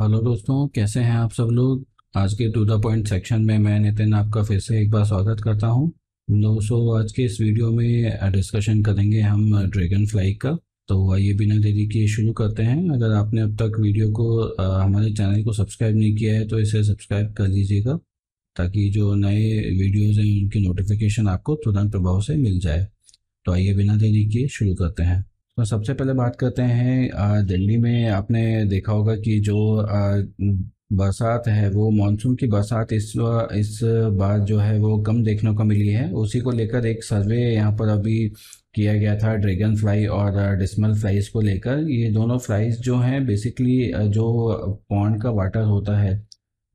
hello दोस्तों कैसे हैं आप सब लोग आज के टू द पॉइंट सेक्शन में मैं नितिन आपका फिर से एक बार स्वागत करता हूँ दोस्तों आज के इस वीडियो में डिस्कशन करेंगे हम ड्रैगन फ्लाई का तो आइए बिना देरी किए शुरू करते हैं अगर आपने अब तक वीडियो को आ, हमारे चैनल को सब्सक्राइब नहीं किया है तो इसे सब्सक्राइब कर लीजिएगा ताकि जो नए वीडियोज़ हैं उनकी नोटिफिकेशन आपको तुरंत प्रभाव से मिल जाए तो आइए बिना देरी किए शुरू करते हैं तो सबसे पहले बात करते हैं दिल्ली में आपने देखा होगा कि जो बरसात है वो मानसून की बरसात इस इस बार जो है वो कम देखने को मिली है उसी को लेकर एक सर्वे यहाँ पर अभी किया गया था ड्रैगन फ्लाई और डिस्मल फ्लाइज को लेकर ये दोनों फ्लाइज जो हैं बेसिकली जो पॉन्ड का वाटर होता है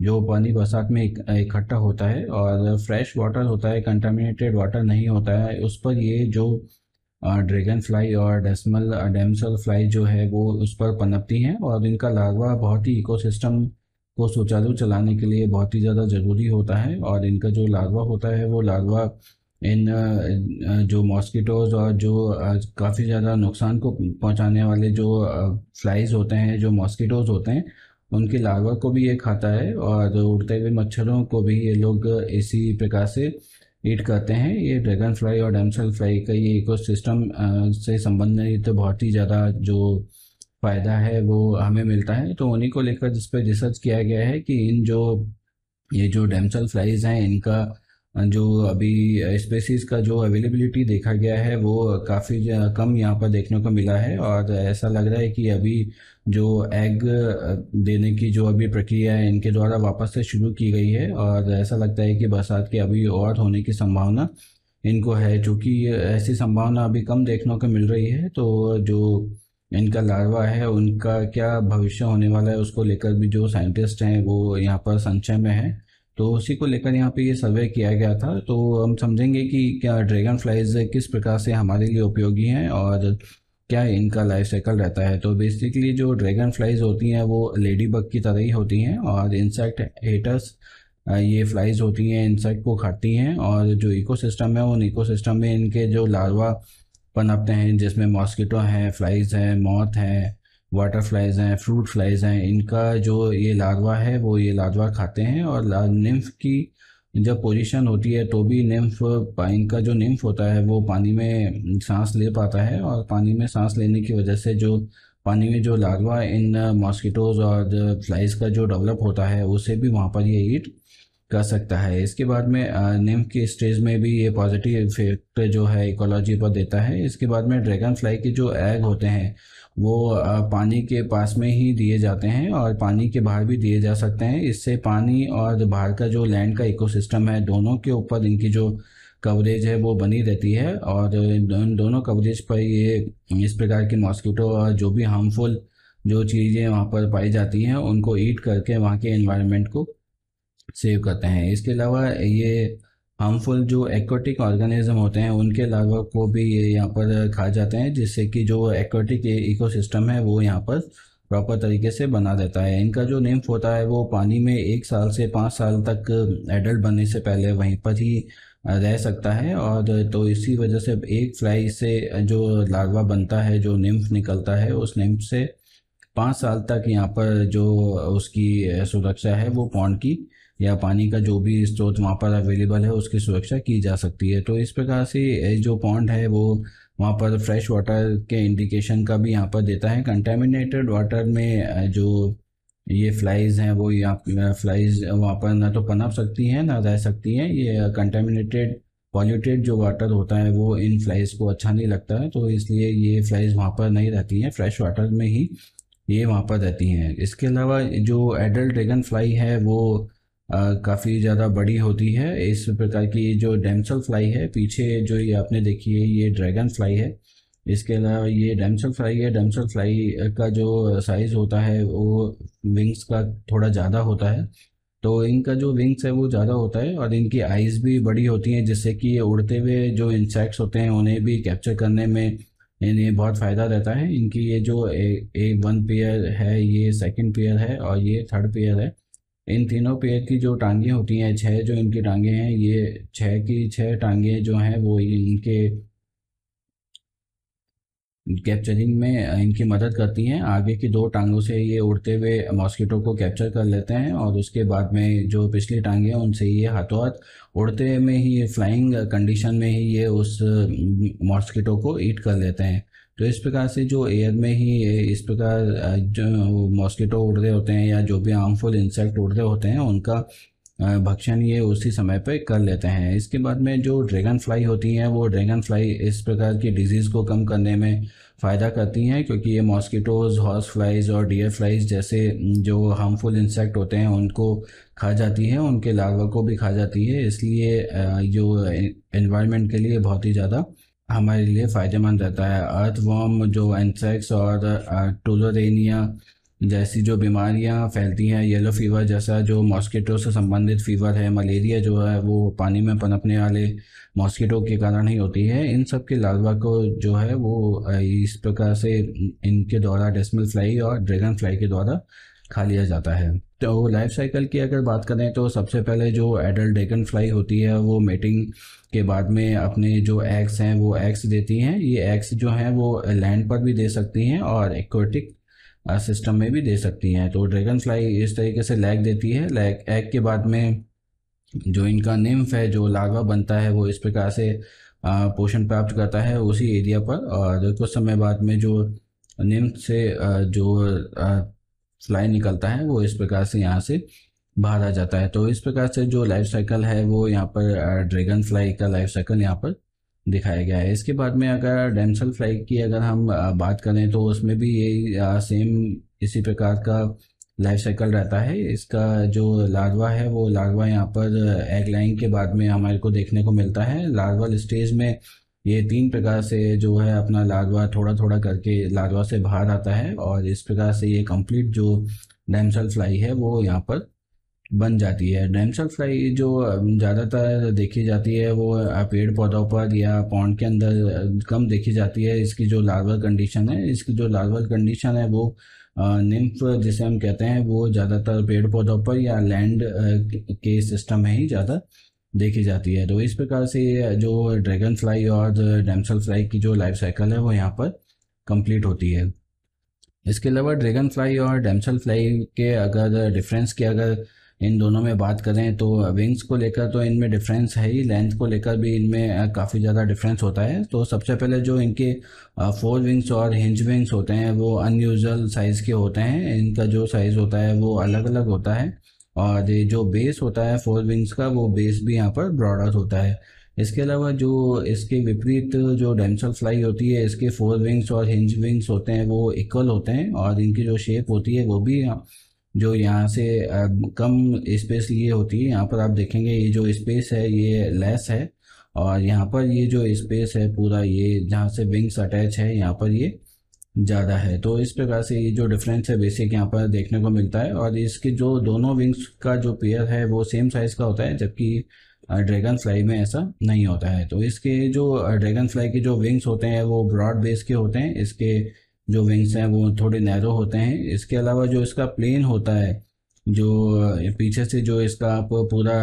जो पानी बरसात में इकट्ठा होता है और फ्रेश वाटर होता है कंटामिनेटेड वाटर नहीं होता है उस पर ये जो ड्रैगन फ्लाई और डेस्मल डेमसल फ्लाई जो है वो उस पर पनपती हैं और इनका लार्वा बहुत ही इकोसिस्टम को सुचारू चलाने के लिए बहुत ही ज़्यादा ज़रूरी होता है और इनका जो लार्वा होता है वो लार्वा इन जो मॉस्किटोज और जो काफ़ी ज़्यादा नुकसान को पहुंचाने वाले जो फ्लाइज होते हैं जो मॉस्किटोज होते हैं उनके लार्वा को भी ये खाता है और उड़ते हुए मच्छरों को भी ये लोग इसी प्रकार से ईट कहते हैं ये ड्रैगन फ्लाई और डैमसल फ्लाई का ये इकोसिस्टम से संबंधित तो बहुत ही ज़्यादा जो फ़ायदा है वो हमें मिलता है तो उन्हीं को लेकर जिस पर रिसर्च किया गया है कि इन जो ये जो डैमसल फ्लाइज हैं इनका जो अभी स्पेसीज का जो अवेलेबिलिटी देखा गया है वो काफ़ी कम यहाँ पर देखने को मिला है और ऐसा लग रहा है कि अभी जो एग देने की जो अभी प्रक्रिया है इनके द्वारा वापस से शुरू की गई है और ऐसा लगता है कि बरसात के अभी और होने की संभावना इनको है चूँकि ऐसी संभावना अभी कम देखने को मिल रही है तो जो इनका लार्वा है उनका क्या भविष्य होने वाला है उसको लेकर भी जो साइंटिस्ट हैं वो यहाँ पर संचय में है तो उसी को लेकर यहाँ पे ये सर्वे किया गया था तो हम समझेंगे कि क्या ड्रैगन फ्लाइज किस प्रकार से हमारे लिए उपयोगी हैं और क्या इनका लाइफ साइकिल रहता है तो बेसिकली जो ड्रैगन फ्लाइज होती हैं वो लेडी बग की तरह ही होती हैं और इंसेक्ट हेटर्स ये फ्लाइज होती हैं इंसेक्ट को खाती हैं और जो इकोसिस्टम है उन इकोसिस्टम में इनके जो लार्वा पनपते हैं जिसमें मॉस्किटो हैं फ्लाइज हैं मौत हैं वाटर फ्लाइज हैं फ्रूट फ्लाइज हैं इनका जो ये लार्वा है वो ये लार्वा खाते हैं और निम्फ की जब पोजीशन होती है तो भी निम्फ इनका जो निम्फ होता है वो पानी में सांस ले पाता है और पानी में सांस लेने की वजह से जो पानी में जो लार्वा इन मॉस्किटोज़ और फ्लाइज का जो डेवलप होता है उसे भी वहाँ पर ये ईट कर सकता है इसके बाद में निम के स्टेज में भी ये पॉजिटिव इफेक्ट जो है इकोलॉजी पर देता है इसके बाद में ड्रैगन फ्लाई के जो एग होते हैं वो पानी के पास में ही दिए जाते हैं और पानी के बाहर भी दिए जा सकते हैं इससे पानी और बाहर का जो लैंड का इकोसिस्टम है दोनों के ऊपर इनकी जो कवरेज है वो बनी रहती है और इन दोनों कवरेज पर ये इस प्रकार के मॉस्किटो और जो भी हार्मफुल जो चीज़ें वहाँ पर पाई जाती हैं उनको ईट करके वहाँ के इन्वायरमेंट को सेव करते हैं इसके अलावा ये हार्मफुल जो एक्वाटिक ऑर्गेनिज्म होते हैं उनके अलावा को भी ये यहाँ पर खा जाते हैं जिससे कि जो एक्वाटिक इकोसिस्टम है वो यहाँ पर प्रॉपर तरीके से बना देता है इनका जो निम्फ होता है वो पानी में एक साल से पाँच साल तक एडल्ट बनने से पहले वहीं पर ही रह सकता है और तो इसी वजह से एक फ्लाई से जो लार्वा बनता है जो निम्फ निकलता है उस निम्फ से पाँच साल तक यहाँ पर जो उसकी सुरक्षा है वो पौंड की या पानी का जो भी स्रोत वहाँ पर अवेलेबल है उसकी सुरक्षा की जा सकती है तो इस प्रकार से जो पॉन्ड है वो वहाँ पर फ्रेश वाटर के इंडिकेशन का भी यहाँ पर देता है कंटेमिनेटेड वाटर में जो ये फ्लाइज हैं वो यहाँ फ्लाइज वहाँ पर ना तो पनप सकती हैं ना रह सकती हैं ये कंटेमिनेटेड पॉल्यूटेड जो वाटर होता है वो इन फ्लाइज को अच्छा नहीं लगता है तो इसलिए ये फ्लाइज वहाँ पर नहीं रहती हैं फ्रेश वाटर में ही ये वहाँ पर रहती हैं इसके अलावा जो एडल्ट ड्रैगन फ्लाई है वो काफ़ी ज़्यादा बड़ी होती है इस प्रकार की जो डैमसल फ्लाई है पीछे जो ये आपने देखी है ये ड्रैगन फ्लाई है इसके अलावा ये डैमसल फ्लाई है डैमसल फ्लाई का जो साइज़ होता है वो विंग्स का थोड़ा ज़्यादा होता है तो इनका जो विंग्स है वो ज़्यादा होता है और इनकी आइज़ भी बड़ी होती हैं जिससे कि ये उड़ते हुए जो इंसेक्ट्स होते हैं उन्हें भी कैप्चर करने में इन्हें बहुत फ़ायदा रहता है इनकी ये जो ए, ए वन पेयर है ये सेकंड पेयर है और ये थर्ड पेयर है इन तीनों पेयर की जो टांगें होती हैं छः जो इनकी टांगें हैं ये छः की छः टांगें जो हैं वो इनके कैप्चरिंग में इनकी मदद करती हैं आगे की दो टांगों से ये उड़ते हुए मॉस्किटो को कैप्चर कर लेते हैं और उसके बाद में जो पिछली टांगे हैं उनसे ये हाथों हाथ उड़ते में ही फ्लाइंग कंडीशन में ही ये उस मॉस्किटो को ईट कर लेते हैं तो इस प्रकार से जो एयर में ही इस प्रकार जो मॉस्किटो उड़ रहे होते हैं या जो भी हार्मफुल इंसेक्ट उड़ रहे होते हैं उनका भक्षण ये उसी समय पे कर लेते हैं इसके बाद में जो ड्रैगन फ्लाई होती हैं वो ड्रैगन फ्लाई इस प्रकार की डिजीज़ को कम करने में फ़ायदा करती हैं क्योंकि ये मॉस्किटोज़ हॉर्स फ्लाइज़ और डियर फ्लाइज़ जैसे जो हार्मफुल इंसेक्ट होते हैं उनको खा जाती हैं उनके लार्वा को भी खा जाती है इसलिए जो इन्वायरमेंट के लिए बहुत ही ज़्यादा हमारे लिए फ़ायदेमंद रहता है अर्थ जो इंसेक्ट्स और टूलोरेनिया जैसी जो बीमारियां फैलती हैं येलो फीवर जैसा जो मॉस्किटो से संबंधित फीवर है मलेरिया जो है वो पानी में पनपने वाले मॉस्किटो के कारण ही होती है इन सब के लार्वा को जो है वो इस प्रकार से इनके द्वारा डेस्मल फ्लाई और ड्रैगन फ्लाई के द्वारा खा लिया जाता है तो लाइफ साइकिल की अगर बात करें तो सबसे पहले जो एडल्ट डेकन फ्लाई होती है वो मेटिंग के बाद में अपने जो एग्स हैं वो एग्स देती हैं ये एग्स जो हैं वो लैंड पर भी दे सकती हैं और एक्वेटिक सिस्टम में भी दे सकती हैं तो ड्रैगन फ्लाई इस तरीके से लैग देती है लैग एग के बाद में जो इनका निम्फ है जो लागवा बनता है वो इस प्रकार से पोषण प्राप्त करता है उसी एरिया पर और कुछ समय बाद में जो निम्फ से जो फ्लाई निकलता है वो इस प्रकार से यहाँ से बाहर आ जाता है तो इस प्रकार से जो लाइफ साइकिल है वो यहाँ पर ड्रैगन फ्लाई का लाइफ साइकिल यहाँ पर दिखाया गया है इसके बाद में अगर डेंसल फ्लाई की अगर हम बात करें तो उसमें भी यही सेम इसी प्रकार का लाइफ साइकिल रहता है इसका जो लार्वा है वो लार्वा यहाँ पर एग लाइन के बाद में हमारे को देखने को मिलता है लार्वल स्टेज में ये तीन प्रकार से जो है अपना लार्वा थोड़ा थोड़ा करके लार्वा से बाहर आता है और इस प्रकार से ये कंप्लीट जो डेमसल फ्लाई है वो यहाँ पर बन जाती है डैमसल फ्लाई जो ज़्यादातर देखी जाती है वो पेड़ पौधों पर या पौंड के अंदर कम देखी जाती है इसकी जो लार्वल कंडीशन है इसकी जो लार्वल कंडीशन है वो निम्फ जिसे हम कहते हैं वो ज़्यादातर पेड़ पौधों पर या लैंड के सिस्टम में ही ज़्यादा देखी जाती है तो इस प्रकार से जो ड्रैगन फ्लाई और डैमसल फ्लाई की जो लाइफ साइकिल है वो यहाँ पर कंप्लीट होती है इसके अलावा ड्रैगन फ्लाई और डैमसल फ्लाई के अगर डिफरेंस की अगर इन दोनों में बात करें तो विंग्स को लेकर तो इनमें डिफरेंस है ही लेंथ को लेकर भी इनमें काफ़ी ज़्यादा डिफरेंस होता है तो सबसे पहले जो इनके फोर विंग्स और हिंज विंग्स होते हैं वो अनयूजल साइज़ के होते हैं इनका जो साइज़ होता है वो अलग अलग होता है और ये जो बेस होता है फोर विंग्स का वो बेस भी यहाँ पर ब्रॉडर होता है इसके अलावा जो इसके विपरीत जो डेंसल फ्लाई होती है इसके फोर विंग्स और हिंज विंग्स होते हैं वो इक्वल होते हैं और इनकी जो शेप होती है वो भी जो यहाँ से कम स्पेस लिए होती है यहाँ पर आप देखेंगे ये जो स्पेस है ये लेस है और यहाँ पर ये जो स्पेस है पूरा ये जहाँ से विंग्स अटैच है यहाँ पर ये ज़्यादा है तो इस प्रकार से ये जो डिफरेंस है बेसिक यहाँ पर देखने को मिलता है और इसके जो दोनों विंग्स का जो पेयर है वो सेम साइज़ का होता है जबकि ड्रैगन फ्लाई में ऐसा नहीं होता है तो इसके जो ड्रैगन फ्लाई के जो विंग्स होते हैं वो ब्रॉड बेस के होते हैं इसके जो विंग्स हैं वो थोड़े नैरो होते हैं इसके अलावा जो इसका प्लेन होता है जो पीछे से जो इसका आप पूरा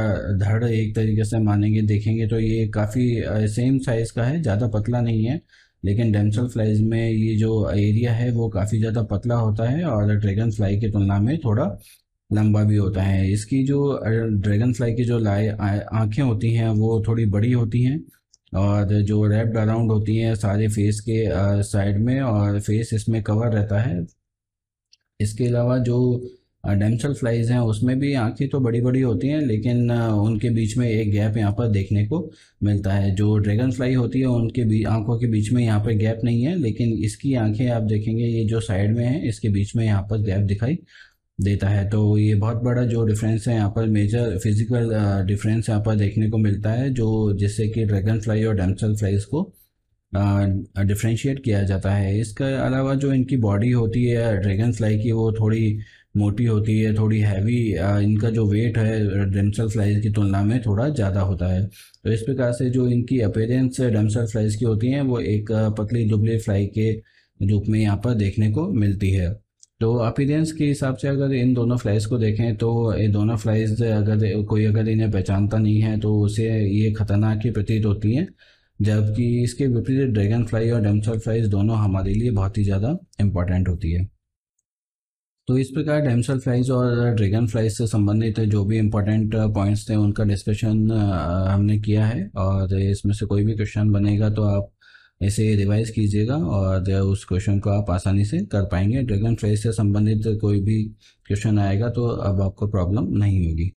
धड़ एक तरीके से मानेंगे देखेंगे तो ये काफ़ी सेम साइज़ का है ज़्यादा पतला नहीं है लेकिन डेंसल फ्लाइज में ये जो एरिया है वो काफ़ी ज़्यादा पतला होता है और ड्रैगन फ्लाई की तुलना में थोड़ा लंबा भी होता है इसकी जो ड्रैगन फ्लाई की जो लाए आँखें होती हैं वो थोड़ी बड़ी होती हैं और जो रैप्ड अराउंड होती हैं सारे फेस के साइड में और फेस इसमें कवर रहता है इसके अलावा जो डेमसल फ्लाइज हैं उसमें भी आंखें तो बड़ी बड़ी होती हैं लेकिन उनके बीच में एक गैप यहाँ पर देखने को मिलता है जो ड्रैगन फ्लाई होती है उनके भी आंखों के बीच में यहाँ पर गैप नहीं है लेकिन इसकी आंखें आप देखेंगे ये जो साइड में है इसके बीच में यहाँ पर गैप दिखाई देता है तो ये बहुत बड़ा जो डिफरेंस है यहाँ पर मेजर फिजिकल डिफरेंस यहाँ पर देखने को मिलता है जो जिससे कि ड्रैगन फ्लाई और डैमसल फ्लाइज को डिफ्रेंशिएट किया जाता है इसके अलावा जो इनकी बॉडी होती है ड्रैगन फ्लाई की वो थोड़ी मोटी होती है थोड़ी हैवी इनका जो वेट है डेमसल फ्लाइज की तुलना में थोड़ा ज़्यादा होता है तो इस प्रकार से जो इनकी अपेरेंस डेमसल फ्लाइज की होती हैं वो एक पतली दुबली फ्लाई के रूप में यहाँ पर देखने को मिलती है तो अपीरेंस के हिसाब से अगर इन दोनों फ्लाइज को देखें तो ये दोनों फ्लाइज अगर कोई अगर इन्हें पहचानता नहीं है तो उसे ये खतरनाक ही प्रतीत होती हैं जबकि इसके विपरीत ड्रैगन फ्लाई और डेमसल फ्लाइज दोनों हमारे लिए बहुत ही ज़्यादा इम्पॉर्टेंट होती है तो इस प्रकार डेमसल फ्लाइज और ड्रैगन फ्लाइज से संबंधित जो भी इम्पोर्टेंट पॉइंट्स थे उनका डिस्कशन हमने किया है और इसमें से कोई भी क्वेश्चन बनेगा तो आप ऐसे रिवाइज कीजिएगा और उस क्वेश्चन को आप आसानी से कर पाएंगे ड्रैगन फ्रेस से संबंधित कोई भी क्वेश्चन आएगा तो अब आपको प्रॉब्लम नहीं होगी